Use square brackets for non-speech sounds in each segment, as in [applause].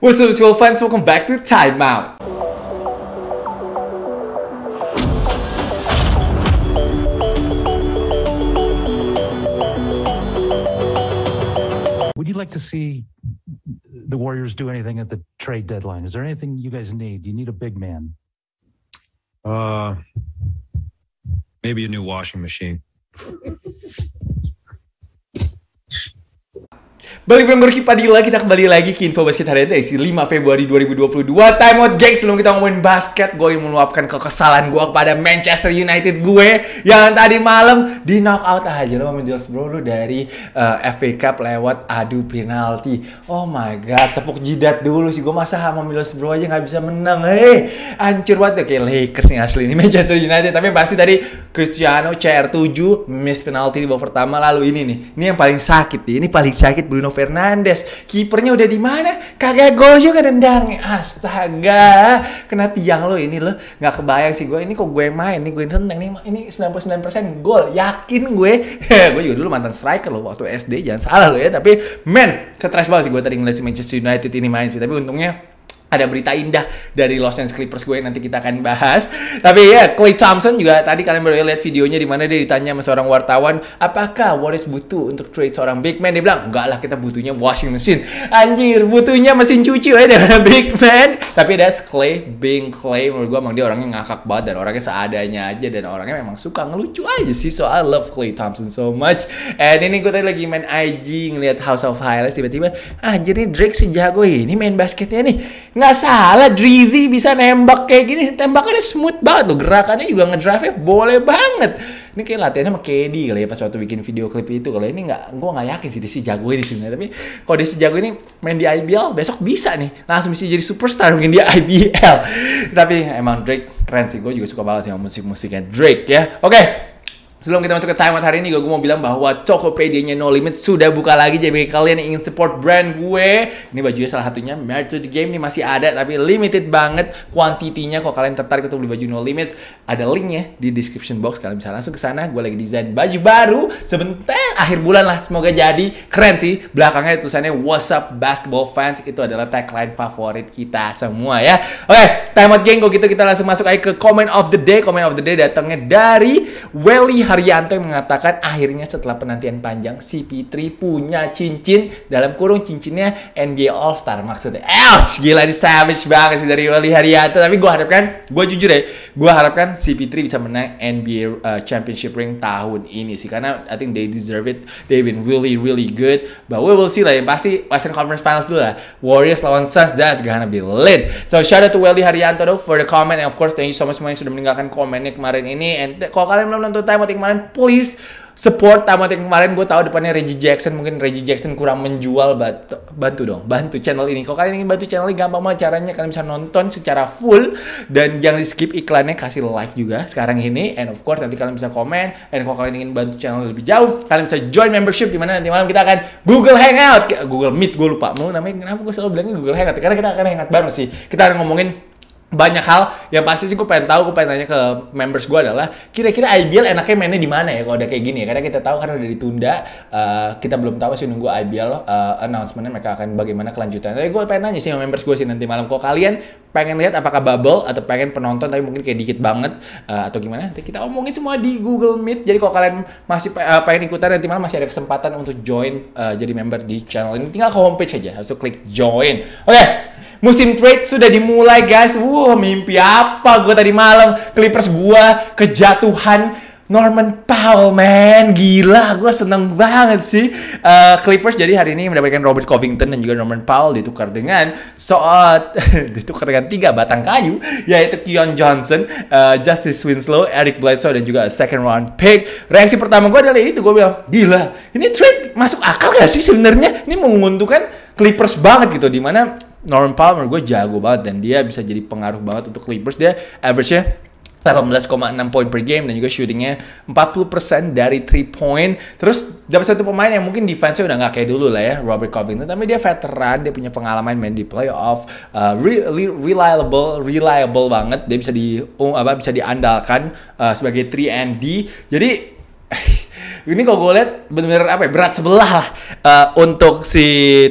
What's up, school fans? Welcome back to Timeout. Would you like to see the Warriors do anything at the trade deadline? Is there anything you guys need? You need a big man. Uh, maybe a new washing machine. [laughs] Balik bareng padi Padilla, kita kembali lagi ke Info Basket hari ini isi 5 Februari 2022 Time out geng, sebelum kita ngomongin basket Gue yang meluapkan kekesalan gue kepada Manchester United gue Yang tadi malam di knockout aja lo sama Bro lo dari uh, eh, FA Cup lewat adu penalti Oh my god, tepuk jidat dulu sih Gue masa sama Milos Bro aja gak bisa menang Hei, eh, hancur banget Kayak Lakers nih asli ini [laughs] Manchester United Tapi pasti tadi Cristiano CR7 miss penalti di babak pertama Lalu ini nih, ini yang paling sakit nih Ini paling sakit Bruno Fernandes. Kipernya udah di mana? Kagak gol juga dendang. Astaga, kena tiang lo ini lo. Nggak kebayang sih gue. Ini kok gue main nih gue tendang nih. Ini 99% gol. Yakin gue. [laughs] gue juga dulu mantan striker lo waktu SD. Jangan salah lo ya. Tapi men, stress banget sih gue tadi ngeliat si Manchester United ini main sih. Tapi untungnya ada berita indah dari Los Angeles Clippers gue nanti kita akan bahas. Tapi ya Clay Thompson juga tadi kalian baru lihat videonya di mana dia ditanya sama seorang wartawan, apakah Warriors butuh untuk trade seorang big man? Dia bilang, enggak lah kita butuhnya washing machine. Anjir, butuhnya mesin cuci ya dengan [laughs] big man. Tapi ada Clay being Clay. Menurut gue emang dia orangnya ngakak banget dan orangnya seadanya aja dan orangnya memang suka ngelucu aja sih. So I love Clay Thompson so much. And ini gue tadi lagi main IG ngeliat House of Highlights tiba-tiba, Ah jadi Drake si jago ini main basketnya nih nggak salah Drizzy bisa nembak kayak gini tembakannya smooth banget loh gerakannya juga ngedrive boleh banget ini kayak latihannya sama KD kali ya pas waktu bikin video klip itu Kalau ini nggak gue nggak yakin sih dia si jago ini sebenarnya tapi kalau dia si jago ini main di IBL besok bisa nih langsung bisa jadi superstar mungkin di IBL tapi emang Drake keren sih gue juga suka banget sih sama musik musiknya Drake ya oke okay. Sebelum kita masuk ke timeout hari ini, gue mau bilang bahwa Tokopedia-nya No Limit sudah buka lagi. Jadi kalian yang ingin support brand gue, ini bajunya salah satunya. Married to the Game ini masih ada, tapi limited banget kuantitinya. Kalau kalian tertarik untuk beli baju No Limit, ada linknya di description box. Kalian bisa langsung ke sana. Gue lagi desain baju baru sebentar akhir bulan lah. Semoga jadi keren sih. Belakangnya tulisannya What's Up Basketball Fans. Itu adalah tagline favorit kita semua ya. Oke, timeout geng. Kalau gitu kita langsung masuk aja ke comment of the day. Comment of the day datangnya dari Welly Haryanto yang mengatakan akhirnya setelah penantian panjang si Fitri punya cincin dalam kurung cincinnya NBA All Star maksudnya. Else gila ini savage banget sih dari Willy Haryanto tapi gue harapkan gue jujur ya gue harapkan si Fitri bisa menang NBA uh, Championship ring tahun ini sih karena I think they deserve it. They've been really really good. But we will see lah yang pasti Western Conference Finals dulu lah. Warriors lawan Suns that's gonna be lit. So shout out to Willy Haryanto though for the comment and of course thank you so much semua yang sudah meninggalkan komennya kemarin ini and kalau kalian belum nonton time kemarin please support tamat yang kemarin gue tahu depannya Reggie Jackson mungkin Reggie Jackson kurang menjual bantu, bantu dong bantu channel ini kalau kalian ingin bantu channel ini gampang banget caranya kalian bisa nonton secara full dan jangan di skip iklannya kasih like juga sekarang ini and of course nanti kalian bisa komen and kalau kalian ingin bantu channel lebih jauh kalian bisa join membership di mana nanti malam kita akan Google Hangout Google Meet gue lupa mau namanya kenapa gue selalu bilangnya Google Hangout karena kita akan hangout bareng sih kita akan ngomongin banyak hal yang pasti sih gue pengen tahu gue pengen tanya ke members gue adalah kira-kira IBL enaknya mainnya di mana ya kalau udah kayak gini ya karena kita tahu karena udah ditunda uh, kita belum tahu sih nunggu IBL uh, eh, announcementnya mereka akan bagaimana kelanjutannya tapi gue pengen nanya sih sama members gue sih nanti malam kok kalian pengen lihat apakah bubble atau pengen penonton tapi mungkin kayak dikit banget uh, atau gimana nanti kita omongin semua di Google Meet jadi kalau kalian masih uh, pengen ikutan nanti malam masih ada kesempatan untuk join uh, jadi member di channel ini tinggal ke homepage aja harus klik join oke okay. Musim trade sudah dimulai guys. Wow, mimpi apa gue tadi malam? Clippers gue kejatuhan Norman Powell, man. Gila, gue seneng banget sih. Uh, Clippers jadi hari ini mendapatkan Robert Covington dan juga Norman Powell ditukar dengan soal [laughs] ditukar dengan tiga batang kayu, yaitu Keon Johnson, uh, Justice Winslow, Eric Bledsoe, dan juga second round pick. Reaksi pertama gue adalah itu, gue bilang, gila, ini trade masuk akal gak sih sebenarnya? Ini menguntungkan Clippers banget gitu, dimana Norman Palmer gue jago banget dan dia bisa jadi pengaruh banget untuk Clippers. Dia average-nya 18,6 poin per game dan juga shootingnya 40% dari 3 point. Terus dapat satu pemain yang mungkin defense-nya udah nggak kayak dulu lah ya, Robert Covington. Tapi dia veteran, dia punya pengalaman main di playoff, uh, re reliable, reliable banget. Dia bisa di um, apa bisa diandalkan uh, sebagai 3 and D. Jadi [laughs] ini kalau gue lihat benar-benar apa ya berat sebelah lah uh, untuk si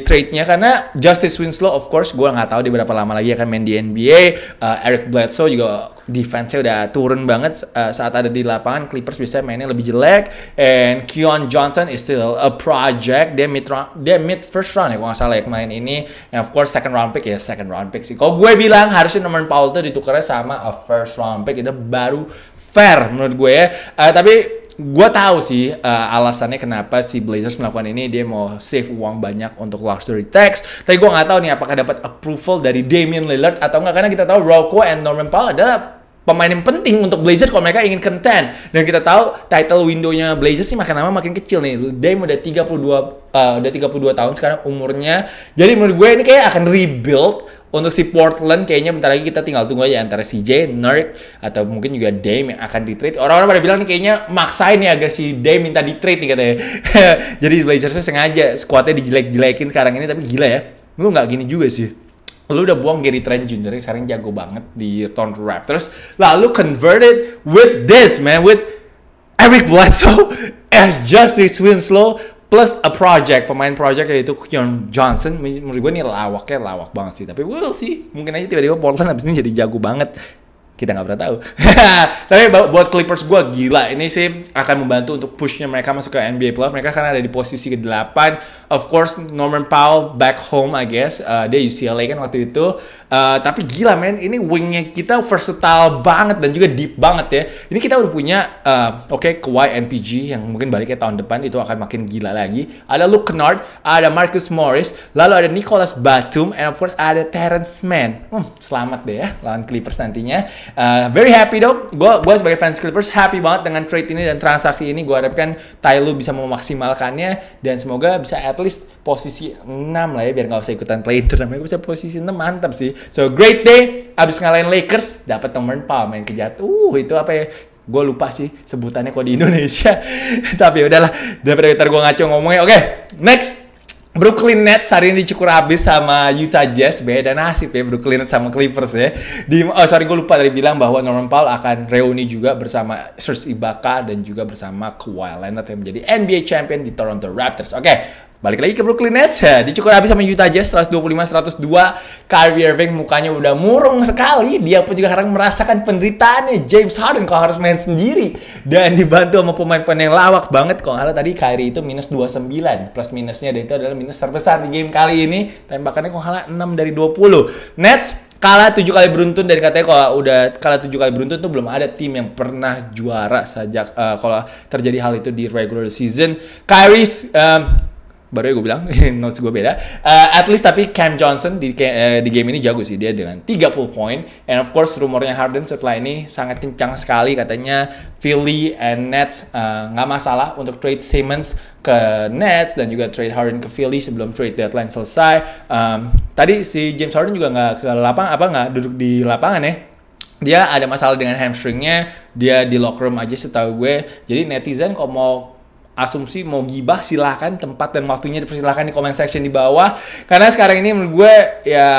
trade-nya karena Justice Winslow of course gue nggak tahu di berapa lama lagi akan main di NBA. Uh, eh, Eric Bledsoe juga defense-nya udah turun banget uh, saat ada di lapangan Clippers bisa mainnya lebih jelek and Keon Johnson is still a project. Dia mid round, dia mid first round ya kalau nggak salah ya kemarin ini. And of course second round pick ya second round pick sih. Kalau gue bilang harusnya nomor Paul tuh ditukarnya sama a first round pick itu baru fair menurut gue ya. Uh, tapi gue tahu sih uh, alasannya kenapa si Blazers melakukan ini dia mau save uang banyak untuk luxury tax tapi gue nggak tahu nih apakah dapat approval dari Damian Lillard atau nggak karena kita tahu Rocco and Norman Powell adalah pemain yang penting untuk Blazers kalau mereka ingin konten dan kita tahu title windownya Blazers sih makin lama makin kecil nih Dame udah 32 uh, eh, udah 32 tahun sekarang umurnya jadi menurut gue ini kayak akan rebuild untuk si Portland kayaknya bentar lagi kita tinggal tunggu aja antara CJ, Nurk, atau mungkin juga Dame yang akan di-trade. Orang-orang pada bilang nih kayaknya maksain nih agar si Dame minta di-trade nih katanya. [laughs] Jadi Blazersnya sengaja skuadnya dijelek-jelekin sekarang ini tapi gila ya. Lu nggak gini juga sih lu udah buang Gary Trent Jr. yang sekarang jago banget di Toronto Raptors lalu converted with this man with Eric Bledsoe [laughs] as Justice Winslow plus a project pemain project yaitu Kion Johnson menurut gue ini lawaknya lawak banget sih tapi we'll sih mungkin aja tiba-tiba Portland abis ini jadi jago banget kita nggak pernah tahu. [laughs] Tapi buat Clippers gue gila ini sih akan membantu untuk pushnya mereka masuk ke NBA Playoff. Mereka karena ada di posisi ke-8. Of course Norman Powell back home I guess. Uh, dia UCLA kan waktu itu. Uh, tapi gila men, ini wingnya kita versatile banget dan juga deep banget ya. Ini kita udah punya uh, oke okay, Kawhi NPG yang mungkin baliknya tahun depan itu akan makin gila lagi. Ada Luke Kennard, ada Marcus Morris, lalu ada Nicholas Batum, and of course ada Terrence Mann. Hmm, selamat deh ya lawan Clippers nantinya. Uh, very happy Gua Gue gua sebagai fans Clippers happy banget dengan trade ini dan transaksi ini. Gua harapkan Ty bisa memaksimalkannya dan semoga bisa at least posisi 6 lah ya biar nggak usah ikutan play turnamen. gua bisa posisi 6 mantap sih. So great day. Abis ngalahin Lakers dapat temen pal main kejat. Uh itu apa ya? gue lupa sih sebutannya kok di Indonesia [laughs] tapi ya udahlah daripada ntar gue ngaco ngomongnya oke okay, next Brooklyn Nets hari ini cukur habis sama Utah Jazz beda nasib ya Brooklyn Nets sama Clippers ya di oh sorry gue lupa tadi bilang bahwa Norman Powell akan reuni juga bersama Serge Ibaka dan juga bersama Kawhi Leonard yang menjadi NBA champion di Toronto Raptors oke okay, Balik lagi ke Brooklyn Nets ya. Dicukur habis sama Utah Jazz 125 102. Kyrie Irving mukanya udah murung sekali. Dia pun juga sekarang merasakan penderitaannya James Harden kalau harus main sendiri dan dibantu sama pemain-pemain yang lawak banget. Kalau nggak tadi Kyrie itu minus 29 plus minusnya dan itu adalah minus terbesar di game kali ini. Tembakannya kalau nggak 6 dari 20. Nets kalah tujuh kali beruntun dari katanya kalau udah kalah tujuh kali beruntun tuh belum ada tim yang pernah juara sejak uh, kalau terjadi hal itu di regular season. Kyrie um, baru ya gue bilang [laughs] notes gue beda uh, at least tapi Cam Johnson di uh, di game ini jago sih dia dengan 30 point. and of course rumornya Harden setelah ini sangat kencang sekali katanya Philly and Nets eh, nggak uh, masalah untuk trade Simmons ke Nets dan juga trade Harden ke Philly sebelum trade deadline selesai um, tadi si James Harden juga nggak ke lapang apa nggak duduk di lapangan ya dia ada masalah dengan hamstringnya dia di locker room aja setahu gue jadi netizen kalau mau asumsi mau gibah silahkan tempat dan waktunya dipersilahkan di comment section di bawah karena sekarang ini menurut gue ya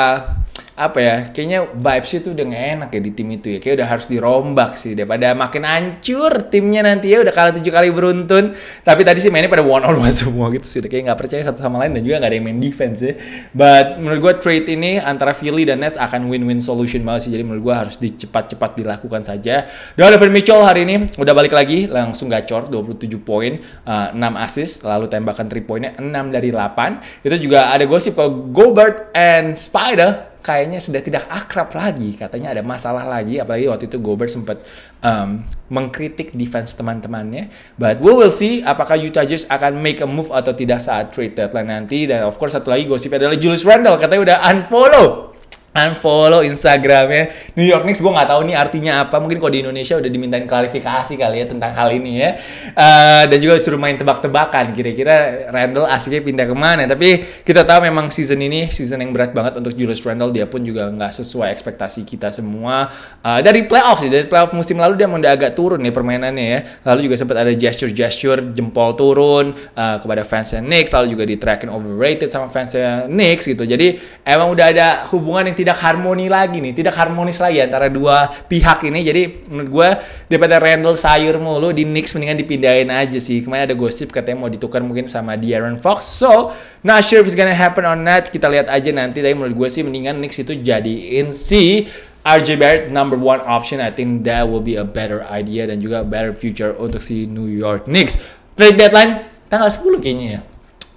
apa ya kayaknya vibes itu udah gak enak ya di tim itu ya kayak udah harus dirombak sih daripada makin hancur timnya nanti ya udah kalah tujuh kali beruntun tapi tadi sih mainnya pada one on one [laughs] semua gitu sih kayak nggak percaya satu sama lain dan juga nggak ada yang main defense ya but menurut gue trade ini antara Philly dan Nets akan win-win solution banget sih jadi menurut gue harus dicepat-cepat dilakukan saja Donovan Mitchell hari ini udah balik lagi langsung gacor 27 poin uh, eh, 6 assist lalu tembakan 3 poinnya 6 dari 8 itu juga ada gosip kalau Gobert and Spider kayaknya sudah tidak akrab lagi. Katanya ada masalah lagi. Apalagi waktu itu Gobert sempat um, mengkritik defense teman-temannya. But we will see apakah Utah Jazz akan make a move atau tidak saat trade deadline nanti. Dan of course satu lagi gosip adalah Julius Randle katanya udah unfollow unfollow Instagramnya New York Knicks gue nggak tahu nih artinya apa mungkin kalau di Indonesia udah dimintain klarifikasi kali ya tentang hal ini ya uh, dan juga suruh main tebak-tebakan kira-kira Randall asiknya pindah kemana tapi kita tahu memang season ini season yang berat banget untuk Julius Randall dia pun juga nggak sesuai ekspektasi kita semua uh, dari playoff sih dari playoff musim lalu dia udah agak turun nih permainannya ya lalu juga sempat ada gesture-gesture jempol turun uh, kepada fansnya Knicks lalu juga di tracking overrated sama fansnya Knicks gitu jadi emang udah ada hubungan yang tidak tidak harmoni lagi nih, tidak harmonis lagi antara dua pihak ini. Jadi menurut gue daripada Randall sayur mulu di Knicks mendingan dipindahin aja sih. Kemarin ada gosip katanya mau ditukar mungkin sama De'Aaron Fox. So, not sure if it's gonna happen or not. Kita lihat aja nanti. Tapi menurut gue sih mendingan Knicks itu jadiin si RJ Barrett number one option. I think that will be a better idea dan juga better future untuk si New York Knicks. Trade deadline tanggal 10 kayaknya ya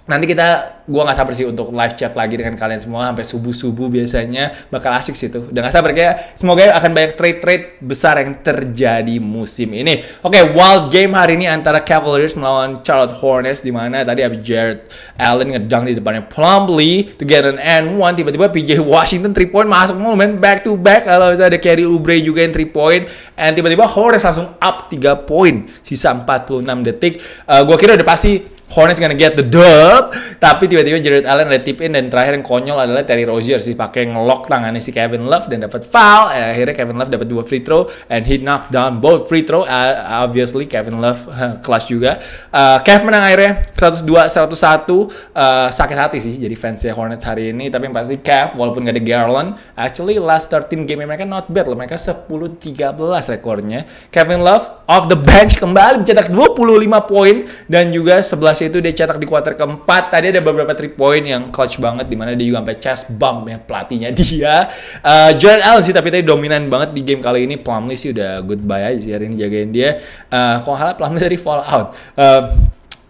nanti kita gua nggak sabar sih untuk live chat lagi dengan kalian semua sampai subuh subuh biasanya bakal asik sih tuh udah nggak sabar kayak semoga akan banyak trade trade besar yang terjadi musim ini oke okay, wild game hari ini antara Cavaliers melawan Charlotte Hornets di mana tadi abis Jared Allen ngedang di depannya Plumlee to get an and one tiba-tiba PJ Washington 3 point masuk mulu back to back kalau bisa ada carry Oubre juga yang 3 point and tiba-tiba Hornets langsung up 3 point sisa 46 detik uh, gua kira udah pasti Hornets gonna get the dub. Tapi tiba-tiba Jared Allen ada tip in dan terakhir yang konyol adalah Terry Rozier sih pakai ngelock tangannya si Kevin Love dan dapat foul. eh, akhirnya Kevin Love dapat dua free throw and he knocked down both free throw. Uh, obviously Kevin Love [laughs] clutch juga. Uh, Kev menang akhirnya 102 101. Uh, sakit hati sih jadi fansnya Hornets hari ini tapi yang pasti Kev walaupun gak ada Garland actually last 13 game mereka not bad loh. Mereka 10-13 rekornya. Kevin Love off the bench kembali mencetak 25 poin dan juga 11 itu dia cetak di kuarter keempat. Tadi ada beberapa trip point yang clutch banget di mana dia juga sampai chest bump ya pelatihnya [laughs] dia. Uh, Jordan Allen sih tapi tadi dominan banget di game kali ini. Plumlee sih udah goodbye aja sih hari ini jagain dia. Uh, kalau halnya Plumlee dari fallout. Uh,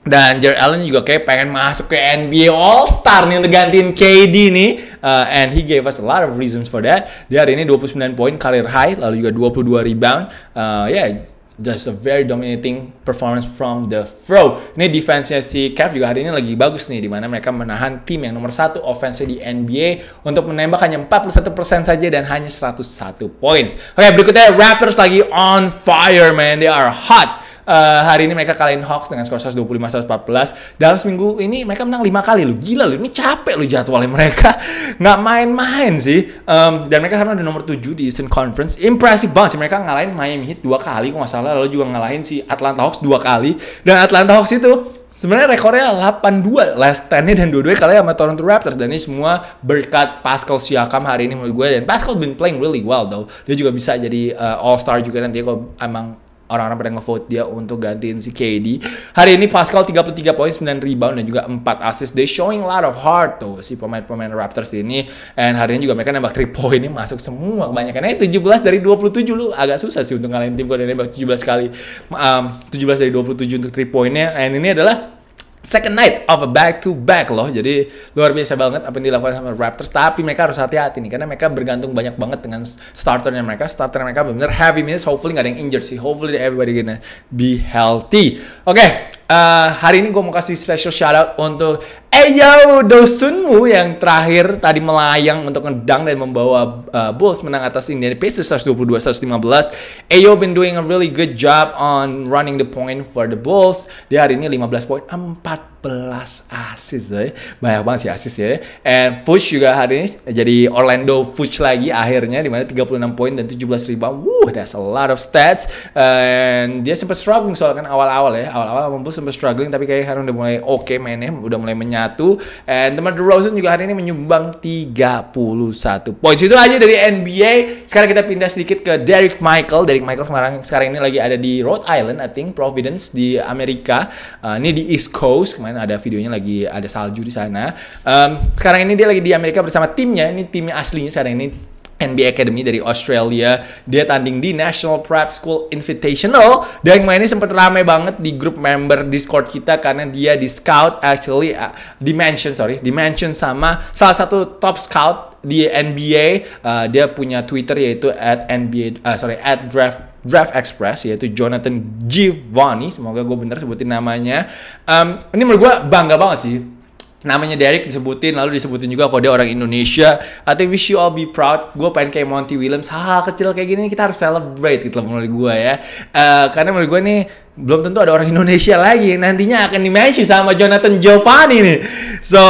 dan Jared Allen juga kayak pengen masuk ke NBA All Star nih untuk gantiin KD nih. Uh, and he gave us a lot of reasons for that. Dia hari ini 29 poin career high, lalu juga 22 rebound. Uh, ya, yeah, just a very dominating performance from the throw. Ini defense-nya si Kev juga hari ini lagi bagus nih, dimana mereka menahan tim yang nomor satu offense di NBA untuk menembak hanya 41% saja dan hanya 101 points. Oke, okay, berikutnya Raptors lagi on fire, man. They are hot. Eh, hari ini mereka kalahin Hawks dengan skor 125-114. Dalam seminggu ini mereka menang 5 kali lu. Gila lu, ini capek lu jadwalnya mereka. [laughs] Nggak main-main sih. Um, dan mereka sekarang ada nomor 7 di Eastern Conference. impresif banget sih mereka ngalahin Miami Heat dua kali kalau nggak salah. Lalu juga ngalahin si Atlanta Hawks dua kali. Dan Atlanta Hawks itu Sebenarnya rekornya 8-2 last 10 dan dua-duanya kalah sama Toronto Raptors dan ini semua berkat Pascal Siakam hari ini menurut gue dan Pascal been playing really well though. Dia juga bisa jadi uh, eh, All Star juga nanti kalau emang orang-orang pada ngevote dia untuk gantiin si KD. Hari ini Pascal 33 poin, 9 rebound dan juga 4 assist. They showing a lot of heart tuh si pemain-pemain Raptors ini. And hari ini juga mereka nembak 3 ini masuk semua kebanyakan. Eh 17 dari 27 lu agak susah sih untuk ngalahin tim gue dan nembak 17 kali. Um, 17 dari 27 untuk 3 poinnya. And ini adalah second night of a back to back loh. Jadi luar biasa banget apa yang dilakukan sama Raptors. Tapi mereka harus hati-hati nih karena mereka bergantung banyak banget dengan starternya mereka. Starter mereka benar heavy minutes. Hopefully nggak ada yang injured sih. Hopefully everybody gonna be healthy. Oke, okay. Eh, hari ini gue mau kasih special shout out untuk Eyo Dosunmu yang terakhir tadi melayang untuk ngedang dan membawa uh, Bulls menang atas Indiana Pacers 122-115. Eyo been doing a really good job on running the point for the Bulls. di hari ini 15 poin 4 assist ya. Eh. Banyak banget sih assist ya. And push juga hari ini jadi Orlando push lagi akhirnya di mana 36 poin dan 17 rebound. wuh that's a lot of stats. And dia sempat struggling soalnya kan awal-awal ya. Awal-awal mampu sempat struggling tapi kayak sekarang udah mulai oke okay, mainnya, udah mulai menyatu. And teman Rosen juga hari ini menyumbang 31 poin. Itu aja dari NBA. Sekarang kita pindah sedikit ke Derek Michael. Derek Michael sekarang sekarang ini lagi ada di Rhode Island, I think Providence di Amerika. Uh, ini di East Coast kemarin kan ada videonya lagi ada salju di sana um, sekarang ini dia lagi di Amerika bersama timnya ini timnya aslinya sekarang ini NBA Academy dari Australia. Dia tanding di National Prep School Invitational dan mainnya sempat rame banget di grup member Discord kita karena dia di scout actually uh, dimension sorry dimension sama salah satu top scout di NBA. Uh, dia punya Twitter yaitu at NBA uh, sorry at draft Draft Express yaitu Jonathan Givani semoga gue bener sebutin namanya um, ini menurut gue bangga banget sih namanya Derek disebutin lalu disebutin juga kode orang Indonesia I think we should all be proud gue pengen kayak Monty Williams hal, kecil kayak gini kita harus celebrate gitu loh menurut gue ya uh, karena menurut gue nih belum tentu ada orang Indonesia lagi yang nantinya akan dimensi sama Jonathan Giovanni nih. So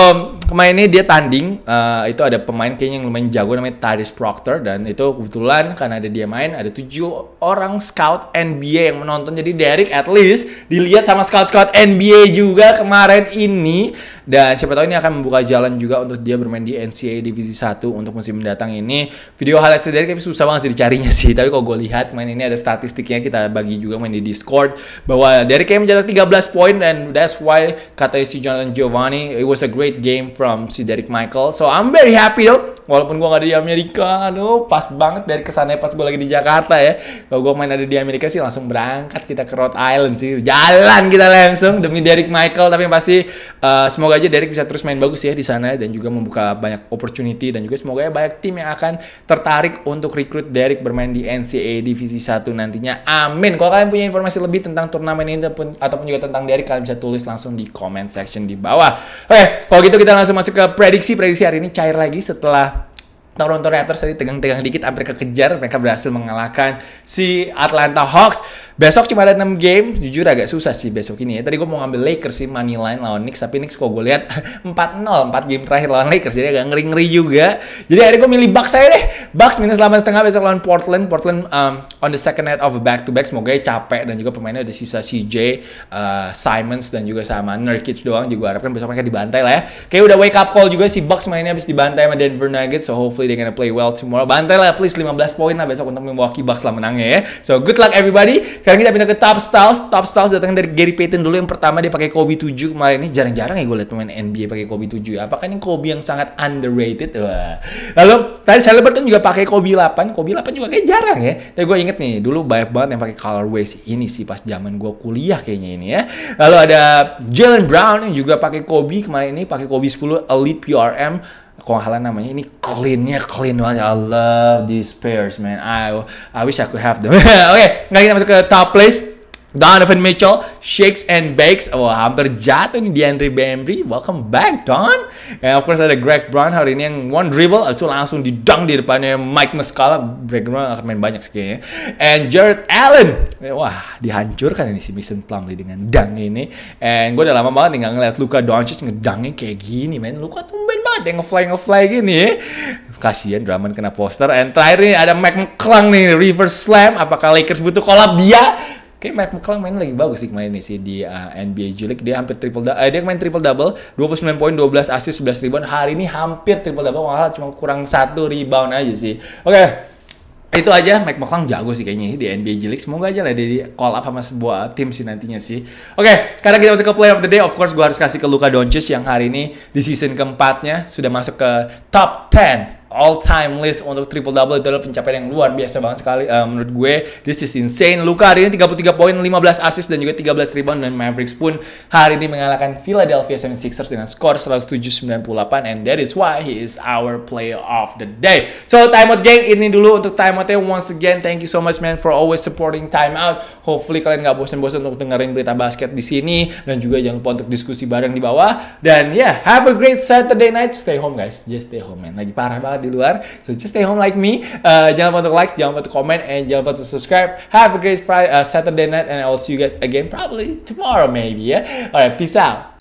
kemarin ini dia tanding, uh, itu ada pemain kayaknya yang lumayan jago namanya Taris Proctor dan itu kebetulan karena ada dia main ada tujuh orang scout NBA yang menonton jadi Derek at least dilihat sama scout-scout NBA juga kemarin ini dan siapa tahu ini akan membuka jalan juga untuk dia bermain di NCAA Divisi 1 untuk musim mendatang ini. Video highlight dari tapi susah banget sih dicarinya sih. Tapi kalau gue lihat main ini ada statistiknya kita bagi juga main di Discord bahwa Derek Henry mencetak 13 poin and that's why kata si Jonathan Giovanni it was a great game from si Derek Michael. So I'm very happy though. Walaupun gue gak ada di Amerika, aduh pas banget dari kesannya pas gue lagi di Jakarta ya. Kalau gue main ada di Amerika sih langsung berangkat kita ke Rhode Island sih. Jalan kita langsung demi Derek Michael. Tapi yang pasti uh, semoga aja Derek bisa terus main bagus ya di sana dan juga membuka banyak opportunity dan juga semoga ya banyak tim yang akan tertarik untuk rekrut Derek bermain di NCAA Divisi 1 nantinya. Amin. Kalau kalian punya informasi lebih tentang tentang turnamen ini ataupun, ataupun juga tentang dari kalian bisa tulis langsung di comment section di bawah. Oke, okay, kalau gitu kita langsung masuk ke prediksi. Prediksi hari ini cair lagi setelah Toronto Raptors tadi tegang-tegang dikit hampir kekejar mereka berhasil mengalahkan si Atlanta Hawks Besok cuma ada 6 game, jujur agak susah sih besok ini ya. Tadi gue mau ngambil Lakers sih money line lawan Knicks, tapi Knicks kok gue lihat 4-0, [laughs] 4 game terakhir lawan Lakers, jadi agak ngeri-ngeri juga. Jadi akhirnya gue milih Bucks aja deh. Bucks minus setengah besok lawan Portland. Portland um, on the second night of back to back, semoga ya capek dan juga pemainnya ada sisa CJ, uh, Simons dan juga sama Nurkic doang. Juga harapkan besok mereka dibantai lah ya. Kayak udah wake up call juga si Bucks mainnya habis dibantai sama Denver Nuggets, so hopefully they gonna play well tomorrow. Bantai lah please 15 poin lah besok untuk Milwaukee Bucks lah menangnya ya. So good luck everybody. Sekarang kita pindah ke Top Styles. Top Styles datang dari Gary Payton dulu yang pertama dia pakai Kobe 7 kemarin ini jarang-jarang ya gue liat pemain NBA pakai Kobe 7 apa ya. Apakah ini Kobe yang sangat underrated? Wah. Lalu tadi Celebert kan juga pakai Kobe 8. Kobe 8 juga kayak jarang ya. Tapi gue inget nih dulu banyak banget yang pakai colorways ini sih pas zaman gue kuliah kayaknya ini ya. Lalu ada Jalen Brown yang juga pakai Kobe kemarin ini pakai Kobe 10 Elite PRM kalau salah namanya ini cleannya clean banget I love these pairs man I I wish I could have them oke [laughs] okay, nggak kita masuk ke top place Donovan Mitchell, Shakes and Bakes. Wah, hampir jatuh nih di Andre Bembry. Welcome back, Don. And of course ada Greg Brown hari ini yang one dribble, abis itu langsung didang di depannya Mike Muscala. Greg Brown akan main banyak sekali. And Jared Allen. Wah, dihancurkan ini si Mason Plumlee dengan dang ini. And gue udah lama banget nih ngeliat Luka Doncic ngedangnya kayak gini, main Luka tuh main banget yang ngefly-ngefly gini ya. Kasian Drummond kena poster. And terakhir ini ada Mike McClung nih, reverse slam. Apakah Lakers butuh kolab dia? Kayak Mike McClung main lagi bagus sih kemarin nih sih di uh, eh, NBA G League. Dia hampir triple double. Uh, dia main triple double, 29 poin, 12 assist, 11 rebound. Hari ini hampir triple double, malah cuma kurang satu rebound aja sih. Oke. Okay itu aja Mike McClung jago sih kayaknya di NBA G League semoga aja lah dia di call up sama sebuah tim sih nantinya sih oke okay, sekarang kita masuk ke player of the day of course gue harus kasih ke Luka Doncic yang hari ini di season keempatnya sudah masuk ke top 10 all time list untuk triple double itu adalah pencapaian yang luar biasa banget sekali uh, menurut gue this is insane Luka hari ini 33 poin 15 assist dan juga 13 rebound dan Mavericks pun hari ini mengalahkan Philadelphia 76ers dengan skor 107-98 and that is why he is our player of the day so timeout gang ini dulu untuk timeoutnya once again thank you so much man for always supporting timeout hopefully kalian gak bosan-bosan untuk dengerin berita basket di sini dan juga jangan lupa untuk diskusi bareng di bawah dan yeah have a great Saturday night stay home guys just stay home man lagi parah banget di luar. So just stay home like me. Uh, jangan lupa untuk like, jangan lupa untuk comment, and jangan lupa untuk subscribe. Have a great Friday, uh, Saturday night, and I will see you guys again probably tomorrow maybe Yeah? Alright, peace out.